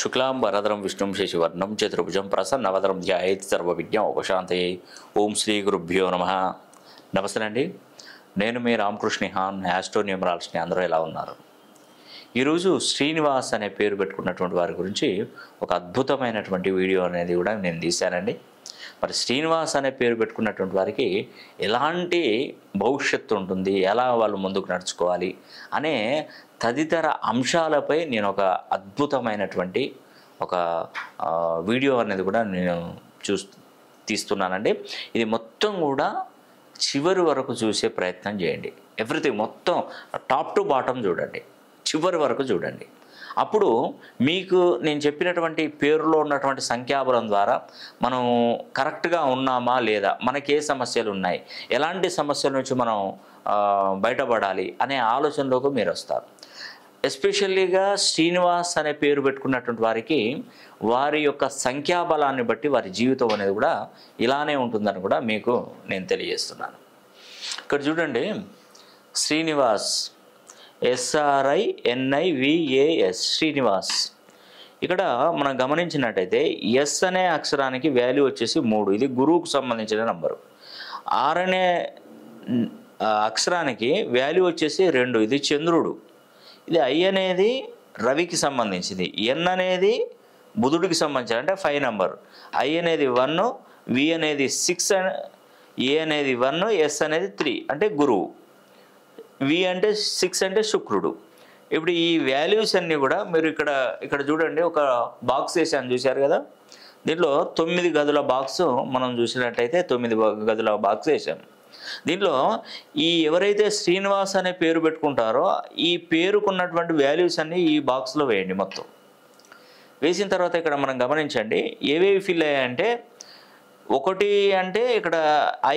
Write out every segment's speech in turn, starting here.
శుక్లాంబరధరం విష్ణుం శశివర్ణం చతుర్భుజం ప్రసన్నవదరం సర్వ విజ్ఞ ఉపశాంతయే ఓం శ్రీ గురుభ్యో నమ నమస్తే అండి నేను మీ రామకృష్ణ హాన్ యాస్ట్రో న్యూమరాలజీని అందరూ ఎలా ఉన్నారు ఈరోజు శ్రీనివాస్ అనే పేరు పెట్టుకున్నటువంటి వారి గురించి ఒక అద్భుతమైనటువంటి వీడియో అనేది కూడా నేను తీశానండి మరి శ్రీనివాస్ అనే పేరు పెట్టుకున్నటువంటి వారికి ఎలాంటి భవిష్యత్తు ఉంటుంది ఎలా వాళ్ళు ముందుకు నడుచుకోవాలి అనే తదితర అంశాలపై నేను ఒక అద్భుతమైనటువంటి ఒక వీడియో అనేది కూడా నేను చూ తీస్తున్నానండి ఇది మొత్తం కూడా చివరి వరకు చూసే ప్రయత్నం చేయండి ఎవ్రీథింగ్ మొత్తం టాప్ టు బాటం చూడండి చివరి వరకు చూడండి అప్పుడు మీకు నేను చెప్పినటువంటి పేరులో ఉన్నటువంటి సంఖ్యాబలం ద్వారా మనం కరెక్ట్గా ఉన్నామా లేదా మనకి ఏ సమస్యలు ఉన్నాయి ఎలాంటి సమస్యల నుంచి మనం బయటపడాలి అనే ఆలోచనలోకి మీరు వస్తారు ఎస్పెషల్లీగా శ్రీనివాస్ అనే పేరు పెట్టుకున్నటువంటి వారికి వారి యొక్క సంఖ్యాబలాన్ని బట్టి వారి జీవితం అనేది కూడా ఇలానే ఉంటుందని కూడా మీకు నేను తెలియజేస్తున్నాను ఇక్కడ చూడండి శ్రీనివాస్ ఎస్ఆర్ఐ ఎన్ఐవిఏఎస్ శ్రీనివాస్ ఇక్కడ మనం గమనించినట్టయితే ఎస్ అనే అక్షరానికి వాల్యూ వచ్చేసి మూడు ఇది గురువుకు సంబంధించిన నంబరు ఆర్ అనే అక్షరానికి వాల్యూ వచ్చేసి రెండు ఇది చంద్రుడు ఇది ఐ అనేది రవికి సంబంధించింది ఎన్ అనేది బుధుడికి సంబంధించిన అంటే ఫైవ్ నెంబర్ ఐ అనేది వన్ వి అనేది సిక్స్ ఏ అనేది వన్ ఎస్ అనేది త్రీ అంటే గురువు వి అంటే సిక్స్ అంటే శుక్రుడు ఇప్పుడు ఈ వాల్యూస్ అన్నీ కూడా మీరు ఇక్కడ ఇక్కడ చూడండి ఒక బాక్స్ వేసాను చూశారు కదా దీంట్లో తొమ్మిది గదుల బాక్స్ మనం చూసినట్టయితే తొమ్మిది గదుల బాక్స్ వేసాం దీంట్లో ఈ ఎవరైతే శ్రీనివాస్ అనే పేరు పెట్టుకుంటారో ఈ పేరుకున్నటువంటి వాల్యూస్ అన్నీ ఈ బాక్స్లో వేయండి మొత్తం వేసిన తర్వాత ఇక్కడ మనం గమనించండి ఏవేవి ఫిల్ అయ్యాయంటే ఒకటి అంటే ఇక్కడ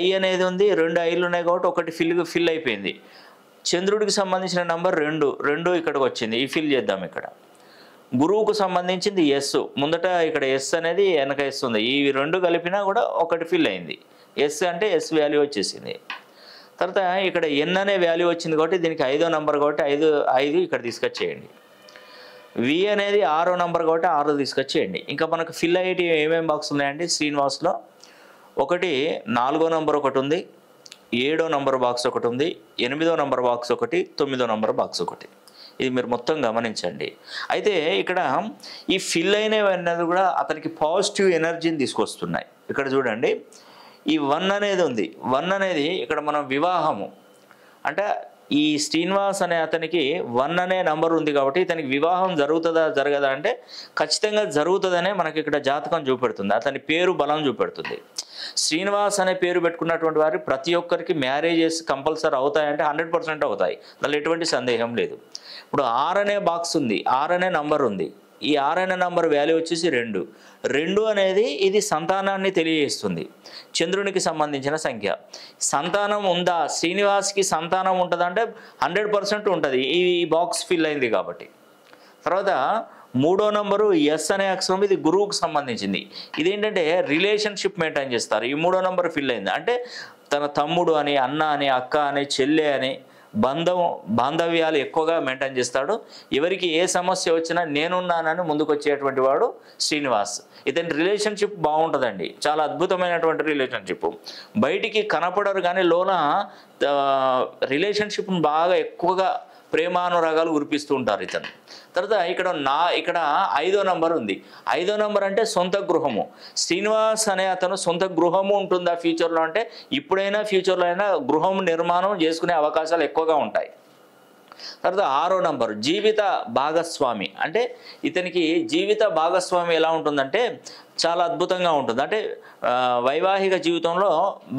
ఐ అనేది ఉంది రెండు ఐలు ఉన్నాయి కాబట్టి ఒకటి ఫిల్ ఫిల్ అయిపోయింది చంద్రుడికి సంబంధించిన నంబర్ రెండు రెండు ఇక్కడికి వచ్చింది ఈ ఫిల్ చేద్దాం ఇక్కడ గురువుకు సంబంధించింది ఎస్ ముందట ఇక్కడ ఎస్ అనేది వెనక ఎస్ ఉంది ఈ రెండు కలిపినా కూడా ఒకటి ఫిల్ అయింది ఎస్ అంటే ఎస్ వాల్యూ వచ్చేసింది తర్వాత ఇక్కడ ఎన్ అనే వాల్యూ వచ్చింది కాబట్టి దీనికి ఐదో నంబర్ కాబట్టి ఐదు ఐదు ఇక్కడ తీసుకొచ్చేయండి వి అనేది ఆరో నంబర్ కాబట్టి ఆరో తీసుకొచ్చేయండి ఇంకా మనకు ఫిల్ అయ్యేటివి ఏమేమి బాక్స్ ఉన్నాయండి శ్రీనివాస్లో ఒకటి నాలుగో నంబర్ ఒకటి ఉంది ఏడో నంబర్ బాక్స్ ఒకటి ఉంది ఎనిమిదో నంబర్ బాక్స్ ఒకటి తొమ్మిదో నంబర్ బాక్స్ ఒకటి ఇది మీరు మొత్తం గమనించండి అయితే ఇక్కడ ఈ ఫిల్ అయినవి అనేది కూడా అతనికి పాజిటివ్ ఎనర్జీని తీసుకొస్తున్నాయి ఇక్కడ చూడండి ఈ వన్ అనేది ఉంది వన్ అనేది ఇక్కడ మనం వివాహము అంటే ఈ శ్రీనివాస్ అనే అతనికి వన్ అనే నంబర్ ఉంది కాబట్టి ఇతనికి వివాహం జరుగుతుందా జరగదా అంటే ఖచ్చితంగా జరుగుతుందనే మనకి ఇక్కడ జాతకం చూపెడుతుంది అతని పేరు బలం చూపెడుతుంది శ్రీనివాస్ అనే పేరు పెట్టుకున్నటువంటి వారు ప్రతి ఒక్కరికి మ్యారేజెస్ కంపల్సరీ అవుతాయంటే హండ్రెడ్ పర్సెంట్ అవుతాయి దానిలో ఎటువంటి సందేహం లేదు ఇప్పుడు ఆర్ అనే బాక్స్ ఉంది ఆర్ అనే నంబర్ ఉంది ఈ ఆర్ఎన్ఎ నంబర్ వాల్యూ వచ్చేసి రెండు రెండు అనేది ఇది సంతానాన్ని తెలియజేస్తుంది చంద్రునికి సంబంధించిన సంఖ్య సంతానం ఉందా శ్రీనివాస్కి సంతానం ఉంటుందంటే హండ్రెడ్ పర్సెంట్ ఉంటుంది ఈ బాక్స్ ఫిల్ అయింది కాబట్టి తర్వాత మూడో నంబరు ఎస్ అనే అక్షరం ఇది గురువుకు సంబంధించింది ఇదేంటంటే రిలేషన్షిప్ మెయింటైన్ చేస్తారు ఈ మూడో నంబర్ ఫిల్ అయింది అంటే తన తమ్ముడు అని అన్న అని అక్క అని చెల్లె అని బంధం బాంధవ్యాలు ఎక్కువగా మెయింటైన్ చేస్తాడు ఎవరికి ఏ సమస్య వచ్చినా నేనున్నానని ముందుకొచ్చేటువంటి వాడు శ్రీనివాస్ ఇతని రిలేషన్షిప్ బాగుంటుందండి చాలా అద్భుతమైనటువంటి రిలేషన్షిప్ బయటికి కనపడరు కానీ లోన రిలేషన్షిప్ను బాగా ఎక్కువగా ప్రేమానురాగాలు ఉరిపిస్తూ ఉంటారు ఇతను తర్వాత ఇక్కడ నా ఇక్కడ ఐదో నంబర్ ఉంది ఐదో నంబర్ అంటే సొంత గృహము శ్రీనివాస్ అనే అతను సొంత గృహము ఉంటుందా ఫ్యూచర్లో అంటే ఇప్పుడైనా ఫ్యూచర్లో అయినా గృహం నిర్మాణం చేసుకునే అవకాశాలు ఎక్కువగా ఉంటాయి తర్వాత ఆరో నంబరు జీవిత భాగస్వామి అంటే ఇతనికి జీవిత భాగస్వామి ఎలా ఉంటుందంటే చాలా అద్భుతంగా ఉంటుంది అంటే వైవాహిక జీవితంలో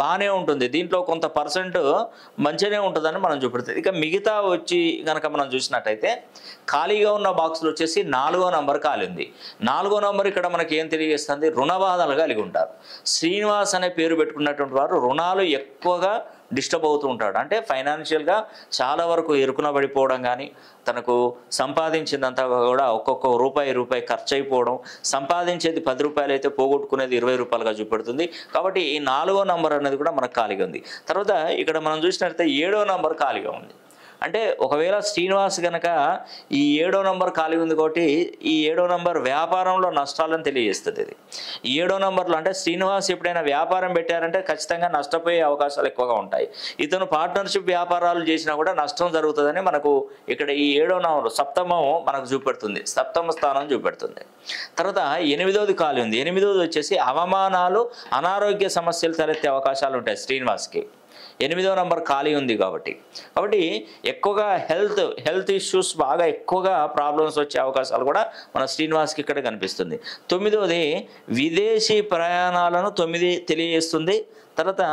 బాగానే ఉంటుంది దీంట్లో కొంత పర్సెంట్ మంచిగానే ఉంటుందని మనం చూపెడుతుంది ఇక మిగతా వచ్చి కనుక మనం చూసినట్టయితే ఖాళీగా ఉన్న బాక్సులు వచ్చేసి నాలుగో నంబర్ ఖాళీ ఉంది నాలుగో నంబర్ ఇక్కడ మనకి ఏం తెలియజేస్తుంది రుణబాధలు కలిగి ఉంటారు శ్రీనివాస్ అనే పేరు పెట్టుకున్నటువంటి వారు రుణాలు ఎక్కువగా డిస్టర్బ్ అవుతూ ఉంటాడు అంటే ఫైనాన్షియల్గా చాలా వరకు ఇరుకున పడిపోవడం కానీ తనకు సంపాదించిందంతా కూడా ఒక్కొక్క రూపాయి రూపాయి ఖర్చు అయిపోవడం సంపాదించేది పది రూపాయలు అయితే పోగొట్టుకునేది ఇరవై రూపాయలుగా చూపెడుతుంది కాబట్టి ఈ నాలుగో నంబర్ అనేది కూడా మనకు ఖాళీగా ఉంది తర్వాత ఇక్కడ మనం చూసినట్లయితే ఏడో నంబర్ ఖాళీగా ఉంది అంటే ఒకవేళ శ్రీనివాస్ గనక ఈ ఏడో నంబర్ ఖాళీ ఉంది కాబట్టి ఈ ఏడో నంబర్ వ్యాపారంలో నష్టాలను తెలియజేస్తుంది ఇది ఏడో నంబర్లో అంటే శ్రీనివాస్ ఎప్పుడైనా వ్యాపారం పెట్టారంటే ఖచ్చితంగా నష్టపోయే అవకాశాలు ఎక్కువగా ఉంటాయి ఇతను పార్ట్నర్షిప్ వ్యాపారాలు చేసినా కూడా నష్టం జరుగుతుందని మనకు ఇక్కడ ఈ ఏడో నంబర్ సప్తమం మనకు చూపెడుతుంది సప్తమ స్థానం చూపెడుతుంది తర్వాత ఎనిమిదోది ఖాళీ ఉంది ఎనిమిదోది వచ్చేసి అవమానాలు అనారోగ్య సమస్యలు తలెత్తే అవకాశాలు ఉంటాయి శ్రీనివాస్కి ఎనిమిదో నంబర్ ఖాళీ ఉంది కాబట్టి కాబట్టి ఎక్కువగా హెల్త్ హెల్త్ ఇష్యూస్ బాగా ఎక్కువగా ప్రాబ్లమ్స్ వచ్చే అవకాశాలు కూడా మన శ్రీనివాస్కి ఇక్కడ కనిపిస్తుంది తొమ్మిదోది విదేశీ ప్రయాణాలను తొమ్మిది తెలియజేస్తుంది తర్వాత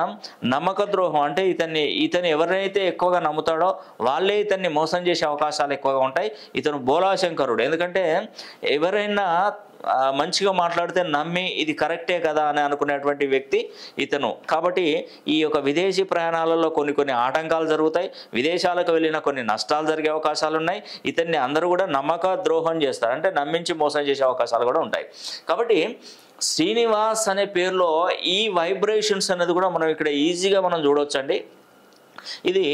నమ్మక ద్రోహం అంటే ఇతన్ని ఇతను ఎవరైతే ఎక్కువగా నమ్ముతాడో వాళ్ళే ఇతన్ని మోసం చేసే అవకాశాలు ఎక్కువగా ఉంటాయి ఇతను బోలాశంకరుడు ఎందుకంటే ఎవరైనా మంచిగా మాట్లాడితే నమ్మి ఇది కరెక్టే కదా అని అనుకునేటువంటి వ్యక్తి ఇతను కాబట్టి ఈ యొక్క విదేశీ ప్రయాణాలలో కొన్ని కొన్ని ఆటంకాలు జరుగుతాయి విదేశాలకు వెళ్ళిన కొన్ని నష్టాలు జరిగే అవకాశాలు ఉన్నాయి ఇతన్ని అందరూ కూడా నమ్మక ద్రోహం చేస్తారు అంటే నమ్మించి మోసం చేసే అవకాశాలు కూడా ఉంటాయి కాబట్టి శ్రీనివాస్ అనే పేరులో ఈ వైబ్రేషన్స్ అనేది కూడా మనం ఇక్కడ ఈజీగా మనం చూడవచ్చండి ఇది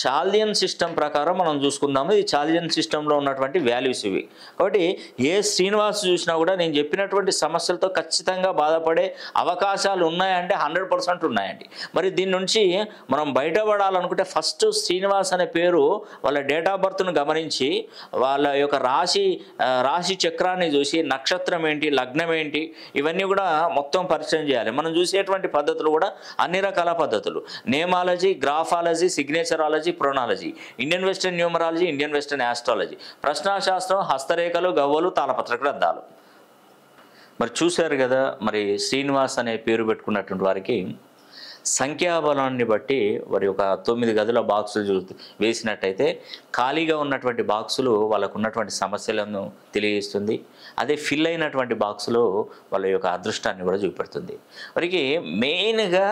చాలియన్ సిస్టమ్ ప్రకారం మనం చూసుకుందాము ఇది చాలియన్ సిస్టంలో ఉన్నటువంటి వాల్యూస్ ఇవి కాబట్టి ఏ శ్రీనివాస్ చూసినా కూడా నేను చెప్పినటువంటి సమస్యలతో ఖచ్చితంగా బాధపడే అవకాశాలు ఉన్నాయంటే హండ్రెడ్ పర్సెంట్ ఉన్నాయండి మరి దీని నుంచి మనం బయటపడాలనుకుంటే ఫస్ట్ శ్రీనివాస్ అనే పేరు వాళ్ళ డేట్ ఆఫ్ బర్త్ను గమనించి వాళ్ళ యొక్క రాశి రాశి చక్రాన్ని చూసి నక్షత్రం ఏంటి లగ్నం ఏంటి ఇవన్నీ కూడా మొత్తం పరిచయం చేయాలి మనం చూసేటువంటి పద్ధతులు కూడా అన్ని రకాల పద్ధతులు నేమాలజీ గ్రాఫాలజీ న్యూమరాలజీ సిగ్నేచరాలజీ ప్రొనాలజీ Indian western numerology Indian western astrology ప్రశ్నాశాస్త్రం హస్తరేఖలు గవ్వలు తాళపత్ర గ్రంథాలు మరి చూశారు కదా మరి శ్రీనివాస్ అనే పేరు పెట్టుకున్నటువంటి వారికి సంఖ్యాబలాన్ని బట్టి వారి యొక్క తొమ్మిది గదుల బాక్సులు చూ వేసినట్టయితే ఖాళీగా ఉన్నటువంటి బాక్సులు వాళ్ళకు ఉన్నటువంటి సమస్యలను తెలియజేస్తుంది అదే ఫిల్ అయినటువంటి బాక్సులు వాళ్ళ యొక్క అదృష్టాన్ని కూడా చూపెడుతుంది వారికి మెయిన్గా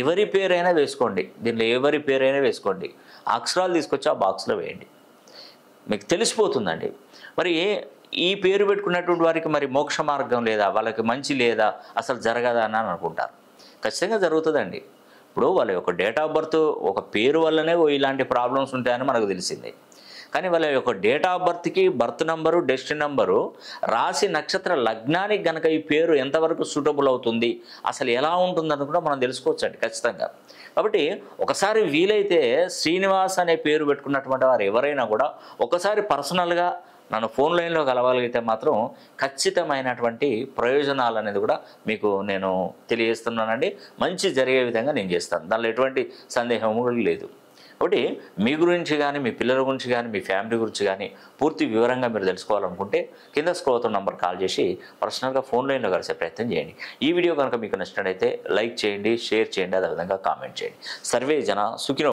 ఎవరి పేరైనా వేసుకోండి దీనిలో ఎవరి పేరైనా వేసుకోండి అక్షరాలు తీసుకొచ్చి ఆ బాక్స్లో వేయండి మీకు తెలిసిపోతుందండి మరి ఈ పేరు పెట్టుకున్నటువంటి వారికి మరి మోక్ష మార్గం లేదా వాళ్ళకి మంచి లేదా అసలు జరగదా అని అనుకుంటారు ఖచ్చితంగా జరుగుతుందండి ఇప్పుడు వాళ్ళ యొక్క డేట్ ఆఫ్ బర్త్ ఒక పేరు వల్లనే ఇలాంటి ప్రాబ్లమ్స్ ఉంటాయని మనకు తెలిసింది కానీ వాళ్ళ యొక్క డేట్ ఆఫ్ బర్త్కి బర్త్ నెంబరు డెస్ట్ నెంబరు రాశి నక్షత్ర లగ్నానికి గనక ఈ పేరు ఎంతవరకు సూటబుల్ అవుతుంది అసలు ఎలా ఉంటుందని కూడా మనం తెలుసుకోవచ్చండి ఖచ్చితంగా కాబట్టి ఒకసారి వీలైతే శ్రీనివాస్ అనే పేరు పెట్టుకున్నటువంటి వారు ఎవరైనా కూడా ఒకసారి పర్సనల్గా నన్ను ఫోన్ లైన్లో కలవగలిగితే మాత్రం ఖచ్చితమైనటువంటి ప్రయోజనాలు అనేది కూడా మీకు నేను తెలియజేస్తున్నానండి మంచి జరిగే విధంగా నేను చేస్తాను దానిలో ఎటువంటి సందేహం కూడా లేదు కాబట్టి మీ గురించి కానీ మీ పిల్లల గురించి కానీ మీ ఫ్యామిలీ గురించి కానీ పూర్తి వివరంగా మీరు తెలుసుకోవాలనుకుంటే కింద స్క్రోతో నంబర్ కాల్ చేసి పర్సనల్గా ఫోన్ లైన్లో కలిసే ప్రయత్నం చేయండి ఈ వీడియో కనుక మీకు నచ్చినట్లయితే లైక్ చేయండి షేర్ చేయండి అదేవిధంగా కామెంట్ చేయండి సర్వే జన సుఖిన